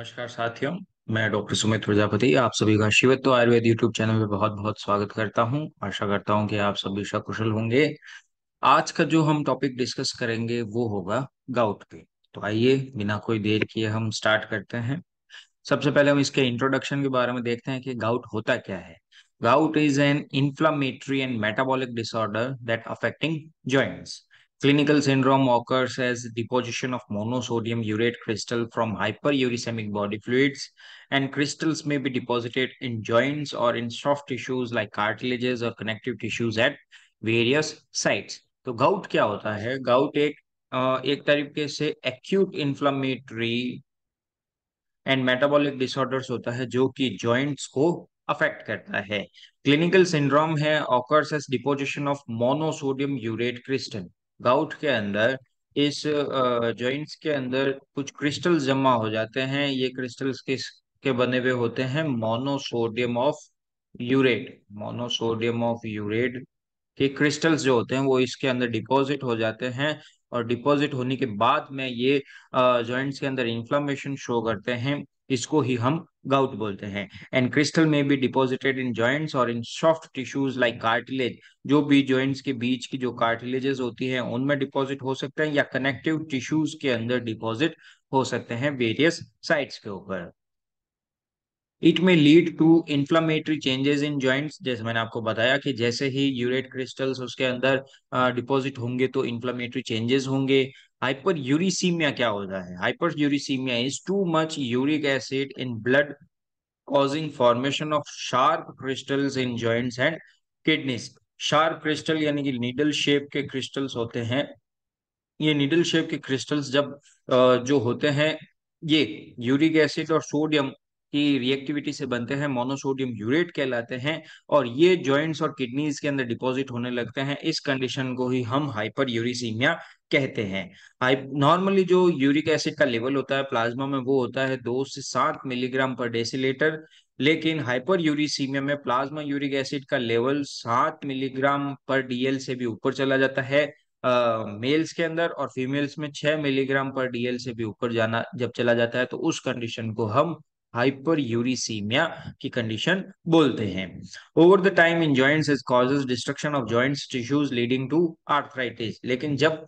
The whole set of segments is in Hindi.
नमस्कार साथियों मैं डॉक्टर सुमित प्रजापति आप सभी का शिवत्व तो आयुर्वेद यूट्यूब चैनल में बहुत बहुत स्वागत करता हूं आशा करता हूं कि आप सभी सकुशल होंगे आज का जो हम टॉपिक डिस्कस करेंगे वो होगा गाउट पे तो आइए बिना कोई देर किए हम स्टार्ट करते हैं सबसे पहले हम इसके इंट्रोडक्शन के बारे में देखते हैं कि गाउट होता क्या है gout is an inflammatory and metabolic disorder that affecting joints Clinical syndrome occurs as deposition of monosodium urate crystal from hyperuricemic body fluids, and crystals may be deposited in joints or in soft tissues like cartilages or connective tissues at various sites. तो gout क्या होता है gout एक आ, एक तरीके से acute inflammatory and metabolic disorders होता है जो कि जॉइंट्स को अफेक्ट करता है क्लिनिकल सिंड्रोम है occurs as deposition of monosodium urate crystal gout के अंदर इस जॉइंट्स के अंदर कुछ क्रिस्टल जमा हो जाते हैं ये क्रिस्टल्स किस के बने हुए होते हैं monosodium of urate monosodium of urate के क्रिस्टल्स जो होते हैं वो इसके अंदर डिपॉजिट हो जाते हैं और डिपॉजिट होने के बाद में ये जॉइंट्स के अंदर इन्फ्लामेशन शो करते हैं इसको ही हम गाउट बोलते हैं एंड क्रिस्टल में भी डिपॉजिटेड इन जॉइंट्स और in soft tissues like cartilage जो भी जॉइंट्स के बीच की जो कार्टिलेजेस होती हैं उनमें डिपॉजिट हो सकते हैं या कनेक्टिव टिश्यूज के अंदर डिपॉजिट हो सकते हैं वेरियस साइट्स के ऊपर it may lead to inflammatory changes in joints जैसे मैंने आपको बताया कि जैसे ही यूरेट क्रिस्टल्स उसके अंदर डिपॉजिट होंगे तो इन्फ्लामेटरी चेंजेस होंगे हाइपर यूरिसीमिया क्या होता है hyperuricaemia is too much uric acid in blood causing formation of sharp crystals in joints and kidneys sharp crystal यानी कि नीडल शेप के क्रिस्टल्स होते हैं ये नीडल शेप के क्रिस्टल्स जब जो होते हैं ये यूरिक एसिड और सोडियम की रिएक्टिविटी से बनते हैं मोनोसोडियम यूरेट कहलाते हैं और ये जॉइंट्स और किडनीज के अंदर डिपॉजिट होने लगते हैं इस कंडीशन को ही हम हाइपर यूरिसीमिया कहते हैं नॉर्मली जो यूरिक एसिड का लेवल होता है प्लाज्मा में वो होता है दो से सात मिलीग्राम पर डेसीलीटर लेकिन हाइपर यूरिसीमिया में प्लाज्मा यूरिक एसिड का लेवल सात मिलीग्राम पर डीएल से भी ऊपर चला जाता है मेल्स मेल्स के अंदर और फीमेल्स में छह मिलीग्राम पर डीएल से भी ऊपर जाना जब चला जाता है तो उस कंडीशन को हम हाइपर यूरिसीमिया की कंडीशन बोलते हैं over the time in joints is causes destruction of joint tissues leading to arthritis लेकिन जब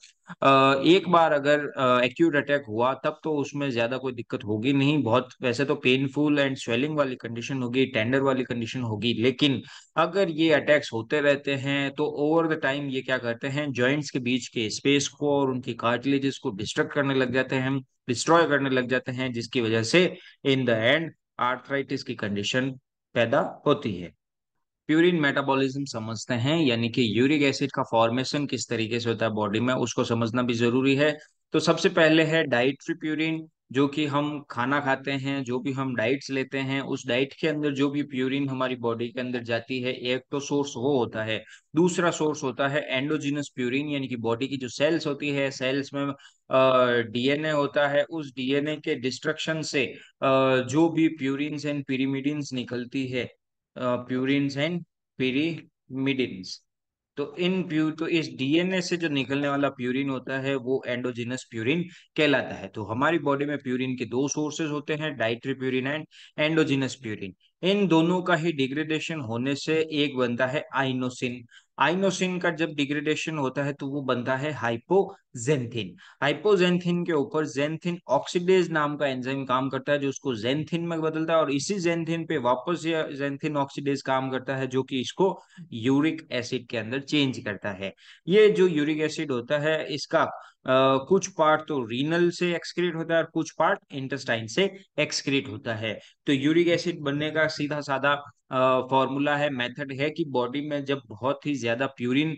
एक बार अगर एक्यूट अटैक हुआ तब तो उसमें ज्यादा कोई दिक्कत होगी नहीं बहुत वैसे तो पेनफुल एंड स्वेलिंग वाली कंडीशन होगी टेंडर वाली कंडीशन होगी लेकिन अगर ये अटैक्स होते रहते हैं तो ओवर द टाइम ये क्या करते हैं जॉइंट्स के बीच के स्पेस को और उनकी कार्टिलेजेस को डिस्ट्रक्ट करने लग जाते हैं डिस्ट्रॉय करने लग जाते हैं जिसकी वजह से इन द एंड आर्थराइटिस की कंडीशन पैदा होती है प्यूरिन मेटाबॉलिज्म समझते हैं यानी कि यूरिक एसिड का फॉर्मेशन किस तरीके से होता है बॉडी में उसको समझना भी जरूरी है तो सबसे पहले है डाइट्री प्यूरिन जो कि हम खाना खाते हैं जो भी हम डाइट्स लेते हैं उस डाइट के अंदर जो भी प्यूरिन हमारी बॉडी के अंदर जाती है एक तो सोर्स वो होता है दूसरा सोर्स होता है एंडोजिनस प्यूरिन यानी कि बॉडी की जो सेल्स होती है सेल्स में डीएनए होता है उस डीएनए के डिस्ट्रक्शन से आ, जो भी प्यूरिन्स एंड पिरीमिडिन्स निकलती है प्यूरिन्स एंड पेरीमिडिन्स तो इन प्यू तो इस डीएनए से जो निकलने वाला प्यूरिन होता है वो एंडोजिनस प्यूरिन कहलाता है तो हमारी बॉडी में प्यूरिन के दो सोर्सेज होते हैं dietary purine and endogenous purine इन दोनों का ही डिग्रेडेशन होने से एक बनता है आइनोसिन आइनोसिन का जब डिग्रेडेशन होता है तो वो बनता है हाइपो जेंथिन हाइपोजेंथिन के ऊपर जेंथिन ऑक्सीडेज नाम का एंजाइम काम करता है जो उसको जेंथिन में बदलता है और इसी जेंथिन पे वापस ये जेंथिन ऑक्सीडेज काम करता है जो कि इसको यूरिक एसिड के अंदर चेंज करता है ये जो यूरिक एसिड होता है इसका आ, कुछ पार्ट तो रीनल से एक्सक्रीट होता है और कुछ पार्ट इंटेस्टाइन से एक्सक्रीट होता है तो यूरिक एसिड बनने का सीधा साधा फॉर्मूला है मेथड है कि बॉडी में जब बहुत ही ज्यादा प्यूरिन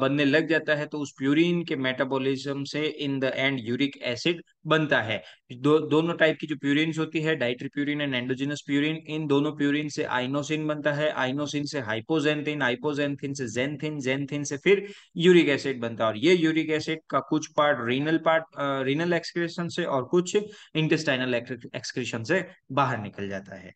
बनने लग जाता है तो उस प्यूरिन के मेटाबोलिज मेटाबॉलिज्म से in the end uric acid बनता है दो, दोनों टाइप की जो प्यूरिन होती है dietary purine and endogenous purine इन दोनों प्यूरिन से आइनोसिन बनता है आइनोसिन से हाइपोजेंथिन हाइपोजेंथिन से जेंथिन जेंथिन से फिर यूरिक एसिड बनता है और ये यूरिक एसिड का कुछ part renal part renal excretion से और कुछ इंटेस्टाइनल एक्सक्रेशन से बाहर निकल जाता है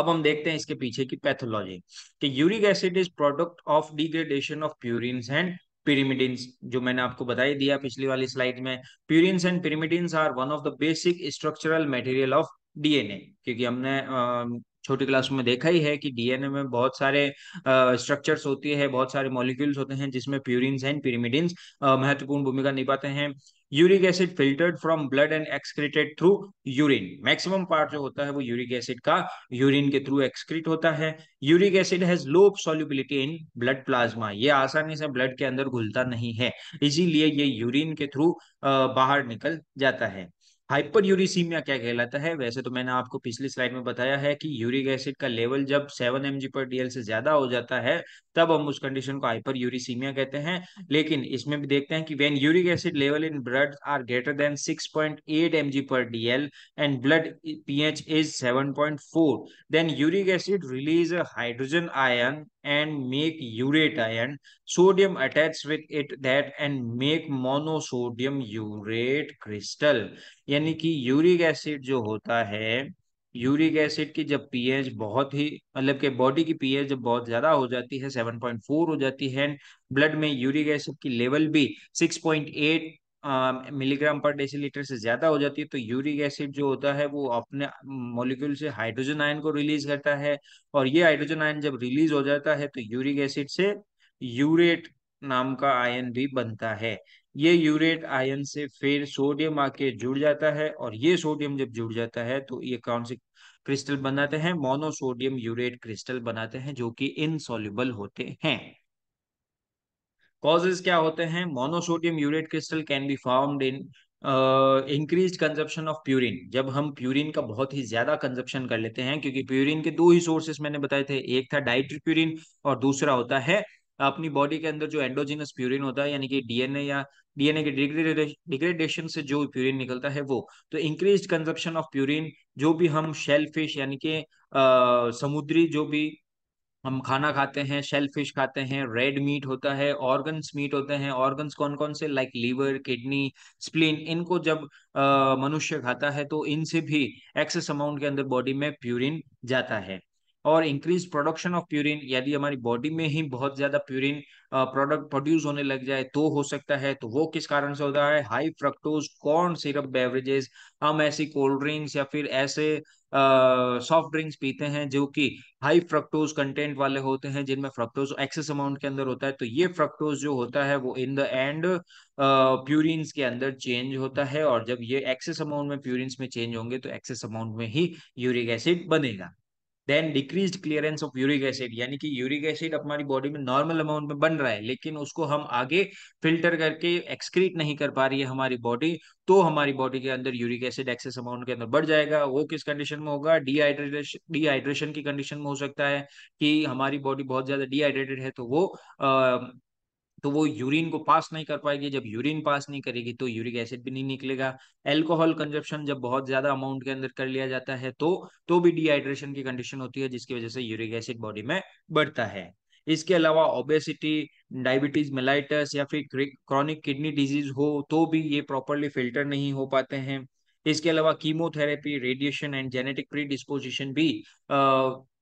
अब हम देखते हैं इसके पीछे की पैथोलॉजी कि uric acid is product of degradation of purine and pyrimidines जो मैंने आपको बताई दिया पिछली वाली स्लाइड में purines and pyrimidines are one of the basic structural material of DNA क्योंकि हमने छोटी क्लास में देखा ही है कि डीएनए में बहुत सारे स्ट्रक्चर्स होती है बहुत सारे मॉलिक्यूल्स होते हैं जिसमें प्यूरिन्स एंड पिरिमिडिन्स महत्वपूर्ण भूमिका निभाते हैं uric acid filtered from blood and excreted through urine maximum part जो होता है वो यूरिक एसिड का यूरिन के थ्रू एक्सक्रीट होता है uric acid has low solubility in blood plasma ये आसानी से ब्लड के अंदर घुलता नहीं है इसीलिए ये यूरिन के थ्रू बाहर निकल जाता है हाइपर यूरिसीमिया क्या कहलाता है वैसे तो मैंने आपको पिछली स्लाइड में बताया है कि यूरिक एसिड का लेवल जब सेवन एम पर डीएल से ज्यादा हो जाता है तब हम उस कंडीशन को हाइपर यूरिसीमिया कहते हैं लेकिन इसमें भी देखते हैं कि when uric acid level in blood are greater than 6.8 point per DL and blood pH is 7.4 then uric acid release hydrogen ion and make urate ion sodium attach with it that and make monosodium urate crystal यानी कि यूरिक एसिड जो होता है यूरिक एसिड की जब पीएच बहुत ही मतलब के बॉडी की पीएच जब बहुत ज्यादा हो जाती है 7.4 हो जाती है एंड ब्लड में यूरिक एसिड की लेवल भी 6.8 मिलीग्राम पर डेसीलीटर से ज्यादा हो जाती है तो यूरिक एसिड जो होता है वो अपने मॉलिक्यूल से हाइड्रोजन आयन को रिलीज करता है और ये हाइड्रोजन आयन जब रिलीज हो जाता है तो यूरिक एसिड से यूरेट नाम का आयन भी बनता है ये यूरेट आयन से फिर सोडियम आके जुड़ जाता है और ये सोडियम जब जुड़ जाता है तो ये कौन से क्रिस्टल बनाते हैं मोनोसोडियम यूरेट क्रिस्टल बनाते हैं जो कि इनसॉल्युबल होते हैं कॉजेज क्या होते हैं monosodium urate crystal can be found in increase consumption of purine जब हम प्यूरिन का बहुत ही ज्यादा कंजप्शन कर लेते हैं क्योंकि प्यूरिन के दो ही सोर्सेस मैंने बताए थे एक था डाइट्री प्यूरिन और दूसरा होता है अपनी बॉडी के अंदर जो एंडोजिनस प्यूरिन होता है यानी कि डीएनए या डीएनए के डिग्रेडेशन से जो प्यूरिन निकलता है वो तो इंक्रीज कंजप्शन ऑफ प्यूरिन जो भी हम शेल फिश यानी कि समुद्री जो भी हम खाना खाते हैं शेल फिश खाते हैं रेड मीट होता है ऑर्गन्स मीट होते हैं ऑर्गन्स कौन कौन से लाइक लीवर किडनी स्प्लीन इनको जब मनुष्य खाता है तो इनसे भी एक्सेस अमाउंट के अंदर बॉडी में प्यूरिन जाता है और इंक्रीज प्रोडक्शन ऑफ प्यूरिन यदि हमारी बॉडी में ही बहुत ज्यादा प्यूरिन प्रोडक्ट प्रोड्यूस होने लग जाए तो हो सकता है तो वो किस कारण से होता है high fructose corn syrup beverages हम ऐसी कोल्ड ड्रिंक्स या फिर ऐसे सॉफ्ट ड्रिंक्स पीते हैं जो कि हाई फ्रक्टोज कंटेंट वाले होते हैं जिनमें फ्रक्टोज एक्सेस अमाउंट के अंदर होता है तो ये फ्रक्टोज जो होता है वो इन द एंड प्यूरिन्स के अंदर चेंज होता है और जब ये एक्सेस अमाउंट में प्यूरिन्स में चेंज होंगे तो एक्सेस अमाउंट में ही यूरिक एसिड बनेगा then decrease clearance of uric acid यानी कि यूरिक एसिड हमारी बॉडी में नॉर्मल अमाउंट में बन रहा है लेकिन उसको हम आगे फिल्टर करके एक्सक्रीट नहीं कर पा रही है हमारी बॉडी तो हमारी बॉडी के अंदर यूरिक एसिड एक्सेस अमाउंट के अंदर बढ़ जाएगा वो किस कंडीशन में होगा डिहाइड्रेशन डिहाइड्रेशन की कंडीशन में हो सकता है कि हमारी बॉडी बहुत ज्यादा डिहाइड्रेटेड है तो वो तो वो यूरिन को पास नहीं कर पाएगी जब यूरिन पास नहीं करेगी तो यूरिक एसिड भी नहीं निकलेगा एल्कोहल कंजप्शन जब बहुत ज्यादा अमाउंट के अंदर कर लिया जाता है तो तो भी डिहाइड्रेशन की कंडीशन होती है जिसकी वजह से यूरिक एसिड बॉडी में बढ़ता है इसके अलावा ओबेसिटी डायबिटीज मेलाइटस या फिर क्रॉनिक किडनी डिजीज हो तो भी ये प्रॉपरली फिल्टर नहीं हो पाते हैं इसके अलावा chemotherapy radiation and genetic predisposition भी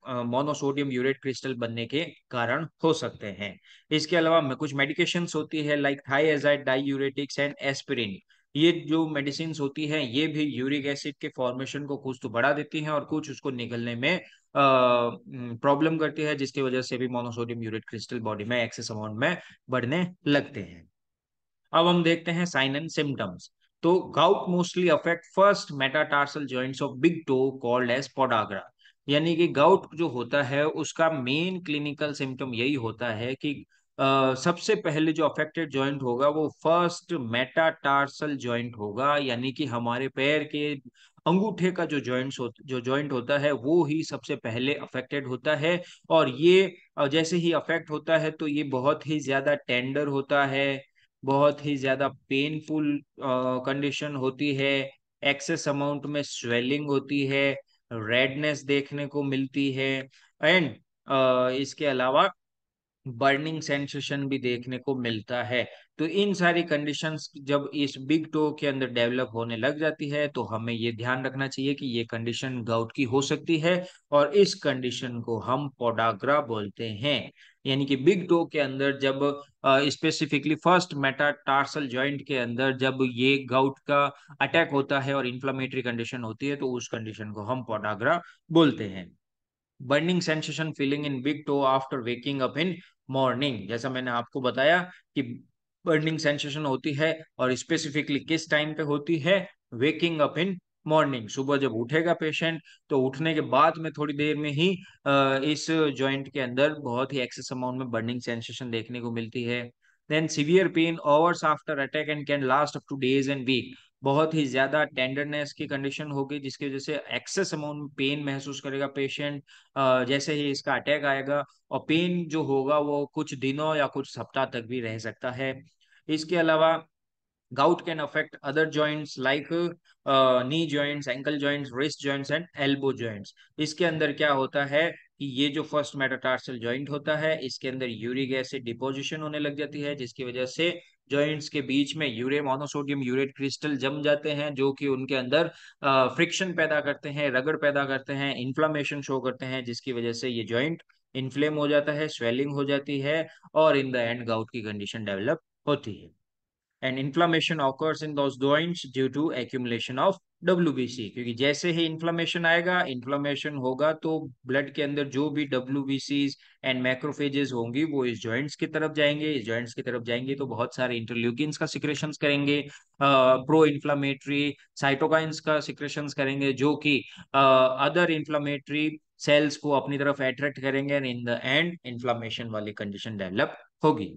मोनोसोडियम यूरेट क्रिस्टल बनने के कारण हो सकते हैं इसके अलावा कुछ मेडिकेशन होती है like thiazide diuretics and aspirin ये जो मेडिसिन होती है ये भी यूरिक एसिड के फॉर्मेशन को कुछ तो बढ़ा देती हैं और कुछ उसको निकलने में प्रॉब्लम करती है जिसकी वजह से भी मोनोसोडियम यूरेट क्रिस्टल बॉडी में एक्सेस अमाउंट में बढ़ने लगते हैं अब हम देखते हैं साइन एंड सिम्टम्स तो gout mostly affect first metatarsal joints of big toe called as podagra यानी कि गाउट जो होता है उसका मेन क्लिनिकल सिम्टम यही होता है कि आ, सबसे पहले जो अफेक्टेड जॉइंट होगा वो फर्स्ट मेटाटार्सल जॉइंट होगा यानी कि हमारे पैर के अंगूठे का जो ज्वाइंट हो, जो जॉइंट होता है वो ही सबसे पहले अफेक्टेड होता है और ये जैसे ही अफेक्ट होता है तो ये बहुत ही ज्यादा टेंडर होता है बहुत ही ज्यादा पेनफुल कंडीशन होती है एक्सेस अमाउंट में स्वेलिंग होती है रेडनेस देखने को मिलती है एंड इसके अलावा बर्निंग सेंसेशन भी देखने को मिलता है तो इन सारी कंडीशंस जब इस बिग टो के अंदर डेवलप होने लग जाती है तो हमें ये ध्यान रखना चाहिए कि ये कंडीशन गाउट की हो सकती है और इस कंडीशन को हम पोडाग्रा बोलते हैं यानी कि बिग टो के अंदर जब specifically first metatarsal joint के अंदर जब ये गाउट का अटैक होता है और इन्फ्लामेटरी कंडीशन होती है तो उस कंडीशन को हम पोडाग्रा बोलते हैं burning sensation feeling in big toe after waking up in morning जैसा मैंने आपको बताया कि बर्निंग सेंसेशन होती है और स्पेसिफिकली किस टाइम पे होती है वेकिंग अप इन मॉर्निंग सुबह जब उठेगा पेशेंट तो उठने के बाद में थोड़ी देर में ही इस जॉइंट के अंदर बहुत ही एक्सेस अमाउंट में बर्निंग सेंसेशन देखने को मिलती है then severe pain hours after attack and can last up to days and week बहुत ही ज्यादा टेंडरनेस की कंडीशन होगी जिसकी वजह से एक्सेस अमाउंट में पेन महसूस करेगा पेशेंट जैसे ही इसका अटैक आएगा और पेन जो होगा वो कुछ दिनों या कुछ सप्ताह तक भी रह सकता है इसके अलावा gout can affect other joints like knee knee ankle ankle wrist wrist and elbow elbow इसके अंदर क्या होता है कि ये जो फर्स्ट मेटाटार्सल जॉइंट होता है इसके अंदर यूरिक एसिड डिपोजिशन होने लग जाती है जिसकी वजह से जॉइंट्स के बीच में यूरे मोनोसोडियम यूरेट क्रिस्टल जम जाते हैं जो कि उनके अंदर फ्रिक्शन पैदा करते हैं रगड़ पैदा करते हैं इन्फ्लामेशन शो करते हैं जिसकी वजह से ये ज्वाइंट इन्फ्लेम हो जाता है स्वेलिंग हो जाती है और इन द एंड गाउट की कंडीशन डेवलप होती है and inflammation occurs in those joints due to accumulation of W क्योंकि जैसे ही इन्फ्लामेशन आएगा इन्फ्लामेशन होगा तो ब्लड के अंदर जो भी डब्ल्यू एंड मैक्रोफेजेस होंगी वो इस जॉइंट्स की तरफ जाएंगे इस जॉइंट्स की तरफ जाएंगे तो बहुत सारे इंटरल्यूकिन का सिक्रेशन करेंगे प्रो इन्फ्लामेटरी साइटोकाइंस का सिक्रेशन करेंगे जो कि अदर इन्फ्लामेटरी सेल्स को अपनी तरफ एट्रैक्ट करेंगे and in the end inflammation वाली कंडीशन डेवलप होगी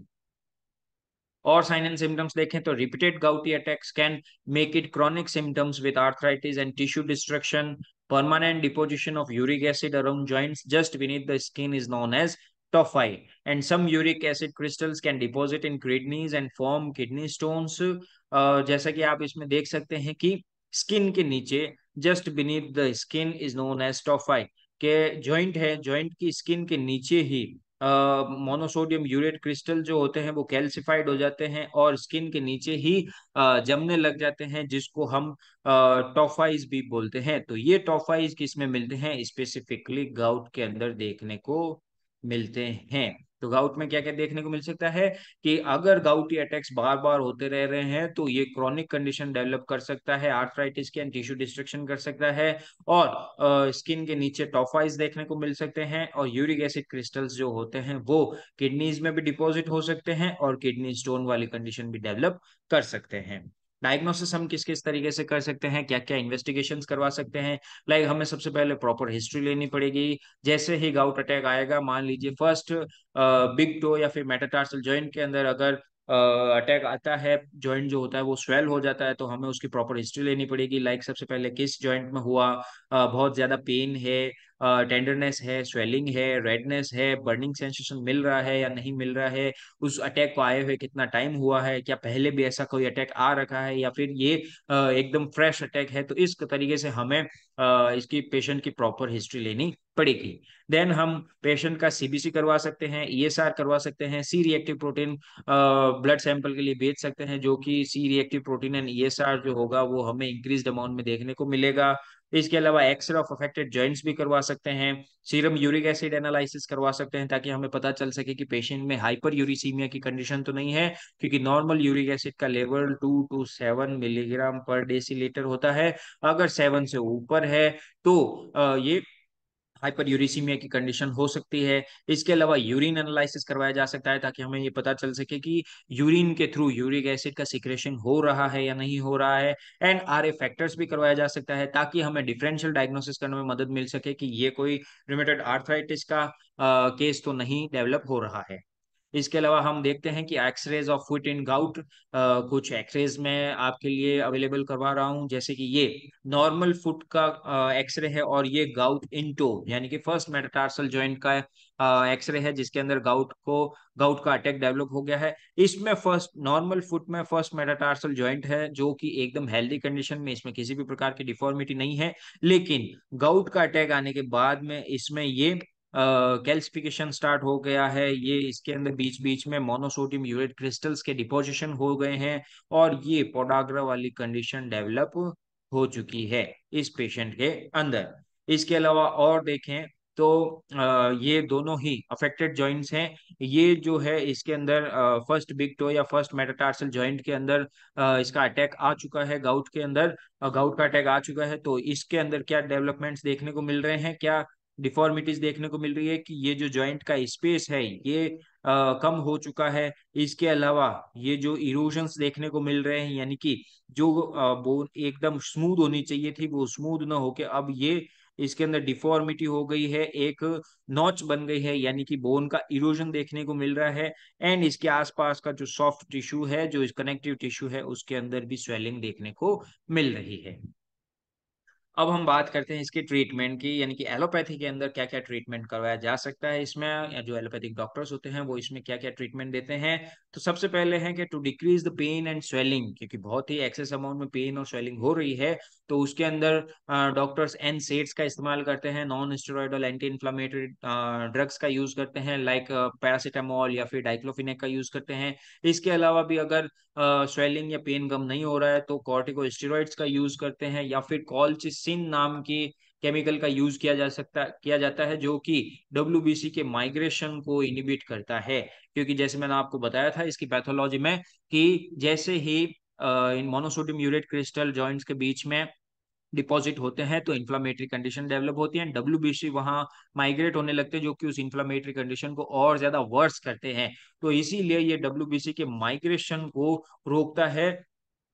और साइन एंड सिम्टम्स देखें तो repeated gouty attacks can make it chronic symptoms with arthritis and tissue destruction permanent deposition of uric acid around joint just beneath the skin is known as tophi and some uric acid crystals can deposit in kidneys and form kidney stones जैसा कि आप इसमें देख सकते हैं कि स्किन के नीचे just beneath the skin is known as tophi के ज्वाइंट है जॉइंट की स्किन के नीचे ही मोनोसोडियम यूरेट क्रिस्टल जो होते हैं वो कैल्सिफाइड हो जाते हैं और स्किन के नीचे ही आ, जमने लग जाते हैं जिसको हम टॉफाइज भी बोलते हैं तो ये टॉफाइज किसमें मिलते हैं स्पेसिफिकली गाउट के अंदर देखने को मिलते हैं तो गाउट में क्या क्या देखने को मिल सकता है कि अगर गाउटी अटैक्स बार बार होते रह रहे हैं तो ये क्रॉनिक कंडीशन डेवलप कर सकता है आर्थराइटिस के एंड टिश्यू डिस्ट्रक्शन कर सकता है और स्किन के नीचे टॉफाइज देखने को मिल सकते हैं और यूरिक एसिड क्रिस्टल्स जो होते हैं वो किडनीज में भी डिपॉजिट हो सकते हैं और किडनी स्टोन वाली कंडीशन भी डेवलप कर सकते हैं डायग्नोसिस हम किस किस तरीके से कर सकते हैं क्या क्या इन्वेस्टिगेशन करवा सकते हैं लाइक हमें सबसे पहले प्रॉपर हिस्ट्री लेनी पड़ेगी जैसे ही गाउट अटैक आएगा मान लीजिए फर्स्ट बिग टो या फिर मेटाटार्सल ज्वाइंट के अंदर अगर अटैक आता है जॉइंट जो होता है वो स्वेल हो जाता है तो हमें उसकी प्रॉपर हिस्ट्री लेनी पड़ेगी लाइक सबसे पहले किस जॉइंट में हुआ uh, बहुत ज्यादा पेन है टेंडरनेस है स्वेलिंग है रेडनेस है बर्निंग सेंसेशन मिल रहा है या नहीं मिल रहा है उस अटैक को आए हुए कितना टाइम हुआ है क्या पहले भी ऐसा कोई अटैक आ रखा है या फिर ये एकदम फ्रेश अटैक है तो इस तरीके से हमें इसकी पेशेंट की प्रॉपर हिस्ट्री लेनी पड़ेगी देन हम पेशेंट का सीबीसी करवा सकते हैं ईएसआर e करवा सकते हैं C reactive protein blood sample के लिए भेज सकते हैं जो कि C reactive protein and ESR जो होगा वो हमें इंक्रीज अमाउंट में देखने को मिलेगा इसके अलावा एक्सरे ऑफ अफेक्टेड जॉइंट्स भी करवा सकते हैं सीरम यूरिक एसिड एनालिसिस करवा सकते हैं ताकि हमें पता चल सके कि पेशेंट में हाइपर यूरिसीमिया की कंडीशन तो नहीं है क्योंकि नॉर्मल यूरिक एसिड का level two to seven milligram per deciliter होता है अगर सेवन से ऊपर है तो ये हाइपर यूरिसीमिया की कंडीशन हो सकती है इसके अलावा यूरिन एनालिसिस करवाया जा सकता है ताकि हमें ये पता चल सके कि यूरिन के थ्रू यूरिक एसिड का सिक्रेशन हो रहा है या नहीं हो रहा है एंड आर ए फैक्टर्स भी करवाया जा सकता है ताकि हमें डिफरेंशियल डायग्नोसिस करने में मदद मिल सके कि ये कोई रिमेटेड आर्थराइटिस का केस तो नहीं डेवलप हो रहा है इसके अलावा हम देखते हैं कि x-rays of foot in gout कुछ एक्सरेज में आपके लिए अवेलेबल करवा रहा हूँ जैसे कि ये नॉर्मल फुट का एक्सरे है और ये गाउट इन टो यानी कि फर्स्ट मेटाटार्सल ज्वाइंट का एक्सरे है जिसके अंदर गाउट को गाउट का अटैक डेवलप हो गया है इसमें फर्स्ट नॉर्मल फुट में फर्स्ट मेटाटार्सल ज्वाइंट है जो कि एकदम हेल्दी कंडीशन में इसमें किसी भी प्रकार की डिफॉर्मिटी नहीं है लेकिन गाउट का अटैक आने के बाद में इसमें ये कैल्सिफिकेशन uh, स्टार्ट हो गया है ये इसके अंदर बीच बीच में मोनोसोडियम यूरेट क्रिस्टल्स के डिपोजिशन हो गए हैं और ये पोडाग्रा वाली कंडीशन डेवलप हो चुकी है इस पेशेंट के अंदर इसके अलावा और देखें तो ये दोनों ही अफेक्टेड जॉइंट्स हैं ये जो है इसके अंदर फर्स्ट बिग टो या फर्स्ट मेटाटार्सल जॉइंट के अंदर इसका अटैक आ चुका है गाउट के अंदर गाउट का अटैक आ चुका है तो इसके अंदर क्या डेवलपमेंट्स देखने को मिल रहे हैं क्या डिफॉर्मिटीज देखने को मिल रही है कि ये जो जॉइंट का स्पेस है ये आ, कम हो चुका है इसके अलावा ये जो इरोजन्स देखने को मिल रहे हैं यानी कि जो बोन एकदम स्मूद होनी चाहिए थी वो स्मूद ना होके अब ये इसके अंदर डिफॉर्मिटी हो गई है एक नॉच बन गई है यानी कि बोन का इरोजन देखने को मिल रहा है एंड इसके आसपास का जो सॉफ्ट टिश्यू है जो कनेक्टिव टिश्यू है उसके अंदर भी स्वेलिंग देखने को मिल रही है अब हम बात करते हैं इसके ट्रीटमेंट की यानी कि एलोपैथी के अंदर क्या क्या ट्रीटमेंट करवाया जा सकता है इसमें जो एलोपैथिक डॉक्टर्स होते हैं वो इसमें क्या क्या ट्रीटमेंट देते हैं तो सबसे पहले है कि to decrease the pain and swelling क्योंकि बहुत ही एक्सेस अमाउंट में पेन और स्वेलिंग हो रही है तो उसके अंदर डॉक्टर्स एन सेट्स का इस्तेमाल करते हैं non steroidal anti inflammatory drugs का यूज करते हैं लाइक पैरासिटामोल या फिर डाइक्लोफिनेक का यूज करते हैं इसके अलावा भी अगर स्वेलिंग या पेन गम नहीं हो रहा है तो कॉर्टिको का यूज करते हैं या फिर कॉलचिस सिन नाम की केमिकल का यूज किया जा सकता किया जाता है जो कि डब्ल्यू के माइग्रेशन को इनिबिट करता है क्योंकि जैसे मैंने आपको बताया था इसकी पैथोलॉजी में कि जैसे ही इन मोनोसोडियम यूरेट क्रिस्टल जॉइंट्स के बीच में डिपॉजिट होते हैं तो इन्फ्लामेटरी कंडीशन डेवलप होती है डब्ल्यू बी सी वहाँ माइग्रेट होने लगते हैं जो कि उस इन्फ्लामेटरी कंडीशन को और ज्यादा वर्स करते हैं तो इसीलिए ये डब्ल्यू बी सी के माइग्रेशन को रोकता है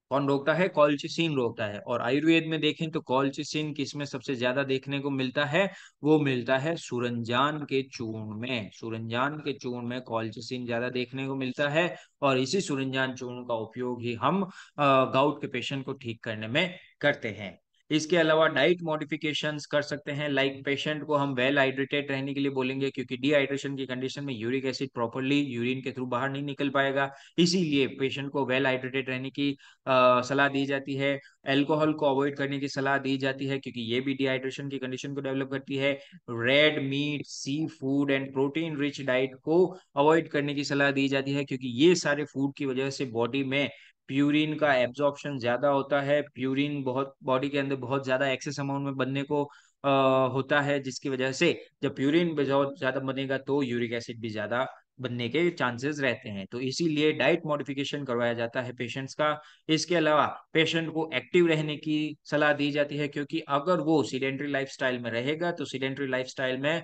कौन रोकता है कॉल्चिसिन रोकता है और आयुर्वेद में देखें तो कॉल्चिसिन किसमें सबसे ज्यादा देखने को मिलता है वो मिलता है सुरंजान के चूर्ण में सुरंजान के चूर्ण में कॉल्चिसिन ज्यादा देखने को मिलता है और इसी सुरंजान चूर्ण का उपयोग ही हम गाउट के पेशेंट को ठीक करने में करते हैं इसके अलावा डाइट मॉडिफिकेशन कर सकते हैं लाइक like पेशेंट को हम वेल हाइड्रेटेड रहने के लिए बोलेंगे क्योंकि डिहाइड्रेशन की कंडीशन में यूरिक एसिड प्रॉपरली यूरिन के थ्रू बाहर नहीं निकल पाएगा इसीलिए पेशेंट को वेल हाइड्रेटेड रहने की सलाह दी जाती है एल्कोहल को अवॉइड करने की सलाह दी जाती है क्योंकि ये भी डिहाइड्रेशन की कंडीशन को डेवलप करती है red meat sea food and protein rich diet को अवॉइड करने की सलाह दी जाती है क्योंकि ये सारे फूड की वजह से बॉडी में प्यूरिन का एब्जॉर्प्शन ज़्यादा होता है प्यूरिन बहुत बॉडी के अंदर बहुत ज़्यादा एक्सेस अमाउंट में बनने को आ, होता है जिसकी वजह से जब प्यूरिन बहुत ज़्यादा बनेगा तो यूरिक एसिड भी ज़्यादा बनने के चांसेस रहते हैं तो इसीलिए डाइट मॉडिफिकेशन करवाया जाता है पेशेंट्स का इसके अलावा पेशेंट को एक्टिव रहने की सलाह दी जाती है क्योंकि अगर वो सीडेंट्री लाइफस्टाइल में रहेगा तो सीडेंट्री लाइफस्टाइल में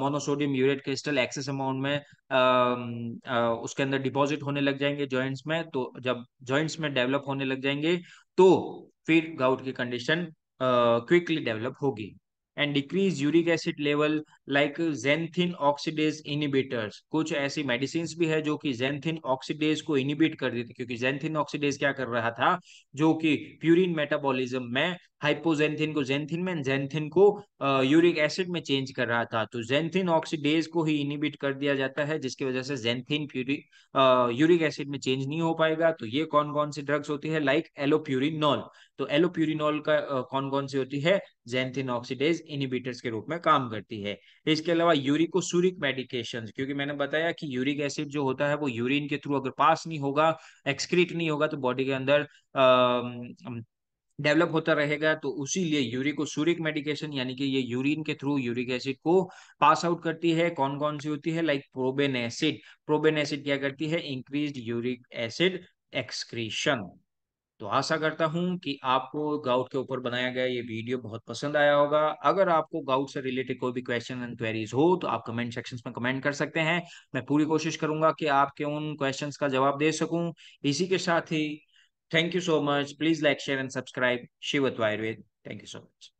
monosodium urate crystal excess amount में आ, आ, उसके अंदर डिपॉजिट होने लग जाएंगे जॉइंट्स में तो जब जॉइंट्स में डेवलप होने लग जाएंगे तो फिर गाउट की कंडीशन क्विकली डेवलप होगी and decrease uric acid level like xanthine oxidase inhibitors कुछ ऐसी मेडिसिन भी है जो कि जेंथिन ऑक्सीडेज को इनिबिट कर देती क्योंकि जेंथिन ऑक्सीडेज क्या कर रहा था जो कि प्यूरिन मेटाबॉलिज्म में हाइपोजेंथिन को जेंथिन में जेंथिन को यूरिक uh, एसिड में चेंज कर रहा था तो जेंथिन ऑक्सीडेज को ही इनिबिट कर दिया जाता है जिसकी वजह से जेंथिन प्यूरिक यूरिक एसिड में चेंज नहीं हो पाएगा तो ये कौन कौन सी ड्रग्स होती है लाइक एलोप्यूरिनॉल तो एलोप्यूरिनॉल का uh, कौन कौन सी होती है जेंथिन ऑक्सीडेज इनिबिटर्स के रूप में काम करती है इसके अलावा यूरिकोसूरिक मेडिकेशन क्योंकि मैंने बताया कि यूरिक एसिड जो होता है वो यूरिन के थ्रू अगर पास नहीं होगा एक्सक्रीट नहीं होगा तो बॉडी के अंदर um, डेवलप होता रहेगा तो उसी लिए यूरिक सूरिक मेडिकेशन यानी कि ये यूरिन के थ्रू यूरिक एसिड को पास आउट करती है कौन कौन सी होती है like probenecid probenecid क्या करती है इंक्रीज यूरिक एसिड एक्सक्रीशन तो आशा करता हूं कि आपको गाउट के ऊपर बनाया गया ये वीडियो बहुत पसंद आया होगा अगर आपको गाउट से रिलेटेड कोई भी क्वेश्चन एंड क्वेरीज हो तो आप कमेंट सेक्शन में कमेंट कर सकते हैं मैं पूरी कोशिश करूंगा कि आपके उन क्वेश्चंस का जवाब दे सकूं इसी के साथ ही Thank you so much. Please like, share, and subscribe. Shiva Thank you so much.